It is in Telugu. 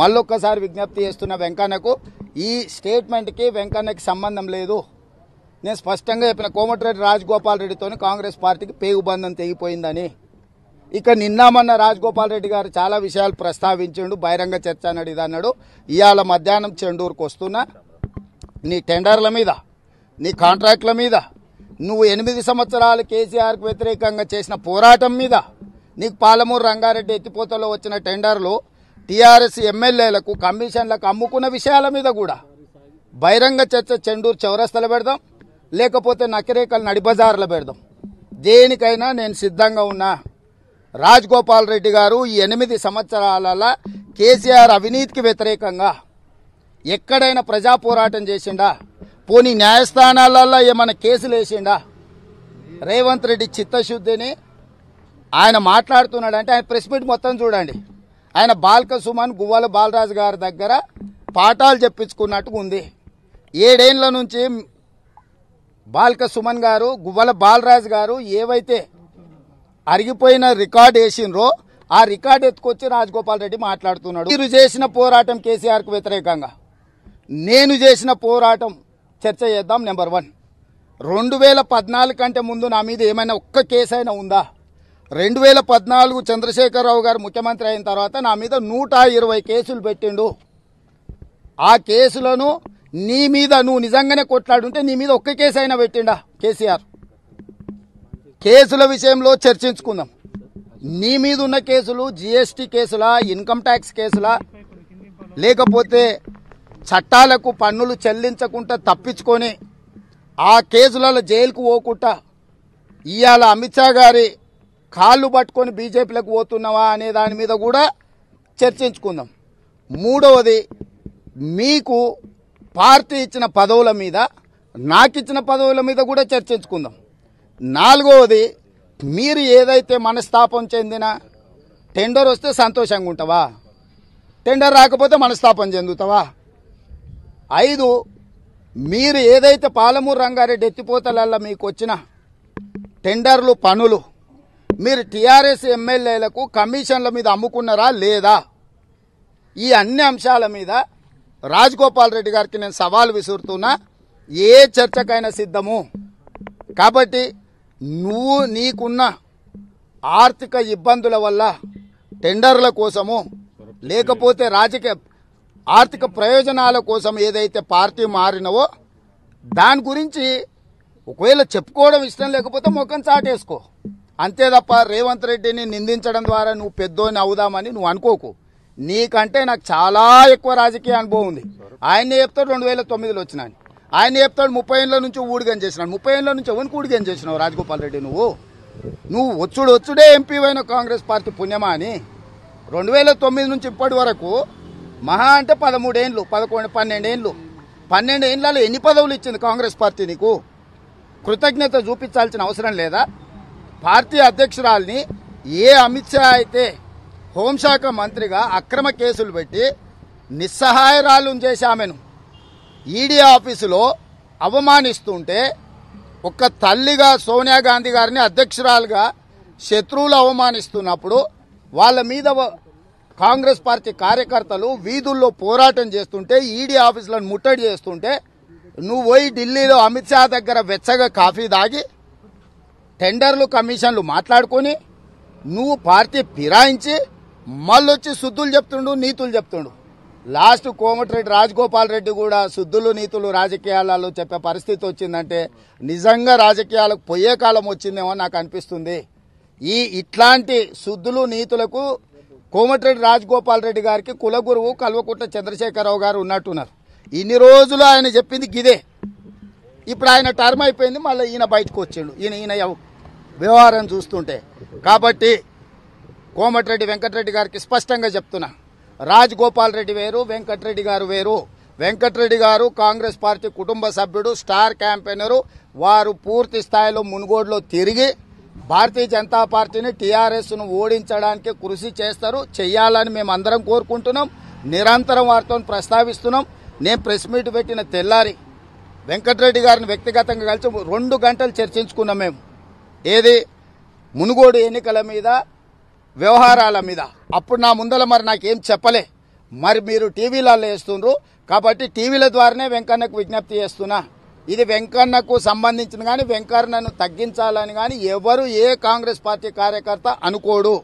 మళ్ళొక్కసారి విజ్ఞప్తి చేస్తున్న వెంకన్నకు ఈ స్టేట్మెంట్కి వెంకన్నకి సంబంధం లేదు నేను స్పష్టంగా చెప్పిన కోమటిరెడ్డి రాజగోపాల్ రెడ్డితో కాంగ్రెస్ పార్టీకి పేగుబంధం తెగిపోయిందని ఇక నిన్నామన్న రాజగోపాల్ రెడ్డి గారు చాలా విషయాలు ప్రస్తావించండు బహిరంగ చర్చ అన్నాడు ఇదన్నాడు ఇవాళ మధ్యాహ్నం చెండూరుకు వస్తున్నా నీ టెండర్ల మీద నీ కాంట్రాక్ట్ల మీద నువ్వు ఎనిమిది సంవత్సరాలు కేసీఆర్కు వ్యతిరేకంగా చేసిన పోరాటం మీద నీకు పాలమూరు రంగారెడ్డి ఎత్తిపోతలో వచ్చిన టెండర్లు టీఆర్ఎస్ ఎమ్మెల్యేలకు కమిషన్లకు అమ్ముకున్న విషయాల మీద కూడా బహిరంగ చర్చ చెండూరు చౌరస్తలు పెడదాం లేకపోతే నకిరేకలు నడిబజార్లు పెడదాం దేనికైనా నేను సిద్ధంగా ఉన్నా రాజగోపాల్ రెడ్డి గారు ఈ ఎనిమిది సంవత్సరాల కేసీఆర్ అవినీతికి వ్యతిరేకంగా ఎక్కడైనా ప్రజా పోరాటం చేసిండా పోనీ న్యాయస్థానాలలో ఏమైనా కేసులు వేసిండా రేవంత్ రెడ్డి చిత్తశుద్ధిని ఆయన మాట్లాడుతున్నాడంటే ఆయన ప్రెస్ మీట్ మొత్తం చూడండి ఆయన బాల్క సుమన్ గువ్వల బాలరాజు గారి దగ్గర పాఠాలు చెప్పించుకున్నట్టుగా ఉంది ఏడేళ్ళ నుంచి బాల్క సుమన్ గారు గువ్వల బాలరాజు గారు ఏవైతే అరిగిపోయిన రికార్డ్ వేసినరో ఆ రికార్డు ఎత్తుకొచ్చి రాజగోపాల్ రెడ్డి మాట్లాడుతున్నాడు మీరు చేసిన పోరాటం కేసీఆర్కు వ్యతిరేకంగా నేను చేసిన పోరాటం చర్చ చేద్దాం నెంబర్ వన్ రెండు వేల పద్నాలుగు కంటే ముందు నా మీద ఏమైనా ఒక్క కేసు అయినా ఉందా రెండు వేల పద్నాలుగు చంద్రశేఖరరావు గారు ముఖ్యమంత్రి అయిన తర్వాత నా మీద నూట ఇరవై కేసులు పెట్టిండు ఆ కేసులను నీ మీద నువ్వు నిజంగానే కొట్లాడుంటే నీ మీద ఒక్క కేసు అయినా పెట్టిండా కేసీఆర్ కేసుల విషయంలో చర్చించుకుందాం నీ మీద ఉన్న కేసులు జిఎస్టీ కేసులా ఇన్కమ్ ట్యాక్స్ కేసులా లేకపోతే చట్టాలకు పన్నులు చెల్లించకుండా తప్పించుకొని ఆ కేసులలో జైలుకు పోకుండా ఇవాళ అమిత్ షా గారి కాళ్ళు పట్టుకొని బీజేపీలకు పోతున్నావా అనే దాని మీద కూడా చర్చించుకుందాం మూడవది మీకు పార్టీ ఇచ్చిన పదవుల మీద నాకు ఇచ్చిన పదవుల మీద కూడా చర్చించుకుందాం నాలుగవది మీరు ఏదైతే మనస్తాపం చెందిన టెండర్ వస్తే సంతోషంగా ఉంటావా టెండర్ రాకపోతే మనస్తాపం చెందుతావా ఐదు మీరు ఏదైతే పాలమూరు రంగారెడ్డి ఎత్తిపోతలల్లో మీకు వచ్చిన టెండర్లు పనులు మీరు టీఆర్ఎస్ ఎమ్మెల్యేలకు కమిషన్ల మీద అమ్ముకున్నారా లేదా ఈ అన్ని అంశాల మీద రాజగోపాల్ రెడ్డి గారికి నేను సవాల్ విసురుతున్నా ఏ చర్చకైనా సిద్ధము కాబట్టి నువ్వు నీకున్న ఆర్థిక ఇబ్బందుల వల్ల టెండర్ల కోసము లేకపోతే రాజకీయ ఆర్థిక ప్రయోజనాల కోసం ఏదైతే పార్టీ మారినవో దాని గురించి ఒకవేళ చెప్పుకోవడం ఇష్టం లేకపోతే ముఖం చాటేసుకో అంతే తప్ప రేవంత్ రెడ్డిని నిందించడం ద్వారా నువ్వు పెద్దోని అవుదామని నువ్వు అనుకోకు నీకంటే నాకు చాలా ఎక్కువ రాజకీయ అనుభవం ఉంది ఆయన చెప్తాడు రెండు వేల తొమ్మిదిలో వచ్చినాను ఆయన చెప్తాడు ముప్పై ఏళ్ళ నుంచి ఊడిగని చేసినాడు ముప్పై ఏళ్ళ నుంచి ఎవరికి ఊడిగని చేసినావు రాజగోపాల్ రెడ్డి నువ్వు నువ్వు వచ్చుడు వచ్చుడే ఎంపీ అయిన కాంగ్రెస్ పార్టీ పుణ్యమా అని రెండు వేల తొమ్మిది నుంచి ఇప్పటి వరకు మహా అంటే పదమూడేండ్లు పదకొండు పన్నెండేండ్లు పన్నెండు ఏండ్లలో ఎన్ని పదవులు ఇచ్చింది కాంగ్రెస్ పార్టీ నీకు కృతజ్ఞత చూపించాల్సిన అవసరం లేదా పార్టీ అధ్యక్షురాల్ని ఏ అమిత్ షా అయితే హోంశాఖ మంత్రిగా అక్రమ కేసులు పెట్టి నిస్సహాయరాలు చేశామెను ఈడీ ఆఫీసులో అవమానిస్తుంటే ఒక తల్లిగా సోనియా గాంధీ గారిని అధ్యక్షురాలుగా శత్రువులు అవమానిస్తున్నప్పుడు వాళ్ళ మీద కాంగ్రెస్ పార్టీ కార్యకర్తలు వీధుల్లో పోరాటం చేస్తుంటే ఈడీ ఆఫీసులను ముట్టడి చేస్తుంటే నువ్వు పోయి ఢిల్లీలో అమిత్ షా దగ్గర వెచ్చగా కాఫీ తాగి టెండర్లు కమిషన్లు మాట్లాడుకొని నువ్వు పార్టీ ఫిరాయించి మళ్ళొచ్చి శుద్ధులు చెప్తుండు నీతులు చెప్తుండు లాస్ట్ కోమటిరెడ్డి రాజగోపాల్ రెడ్డి కూడా శుద్ధులు నీతులు రాజకీయాలలో చెప్పే పరిస్థితి వచ్చిందంటే నిజంగా రాజకీయాలకు పోయే కాలం వచ్చిందేమో నాకు అనిపిస్తుంది ఈ ఇట్లాంటి శుద్ధులు నీతులకు కోమటిరెడ్డి రాజగోపాల్ రెడ్డి గారికి కులగురువు కల్వకుట్ల చంద్రశేఖరరావు గారు ఉన్నట్టున్నారు ఇన్ని రోజులు ఆయన చెప్పింది గిదే ఇప్పుడు ఆయన టర్మ్ అయిపోయింది మళ్ళీ ఈయన బయటకు వచ్చాడు ఈయన ఈయన వ్యవహారం చూస్తుంటే కాబట్టి కోమటిరెడ్డి వెంకటరెడ్డి గారికి స్పష్టంగా చెప్తున్నా రాజగోపాల్ రెడ్డి వేరు వెంకటరెడ్డి గారు వేరు వెంకటరెడ్డి గారు కాంగ్రెస్ పార్టీ కుటుంబ సభ్యుడు స్టార్ క్యాంపెయినరు వారు పూర్తి స్థాయిలో మునుగోడులో తిరిగి భారతీయ జనతా పార్టీని టీఆర్ఎస్ను ఓడించడానికి కృషి చేస్తారు చేయాలని మేము అందరం కోరుకుంటున్నాం నిరంతరం వారితో ప్రస్తావిస్తున్నాం నేను ప్రెస్ మీట్ పెట్టిన తెల్లారి వెంకటరెడ్డి గారిని వ్యక్తిగతంగా కలిసి రెండు గంటలు చర్చించుకున్నాం మేము ఏది మునుగోడు ఎన్నికల మీద వ్యవహారాల మీద అప్పుడు నా ముందల మరి నాకేం చెప్పలే మరి మీరు టీవీలలో వేస్తుండ్రు కాబట్టి టీవీల ద్వారానే వెంకన్నకు విజ్ఞప్తి చేస్తున్నా ఇది వెంకన్నకు సంబంధించిన కానీ వెంకన్నను తగ్గించాలని కానీ ఎవరు ఏ కాంగ్రెస్ పార్టీ కార్యకర్త అనుకోడు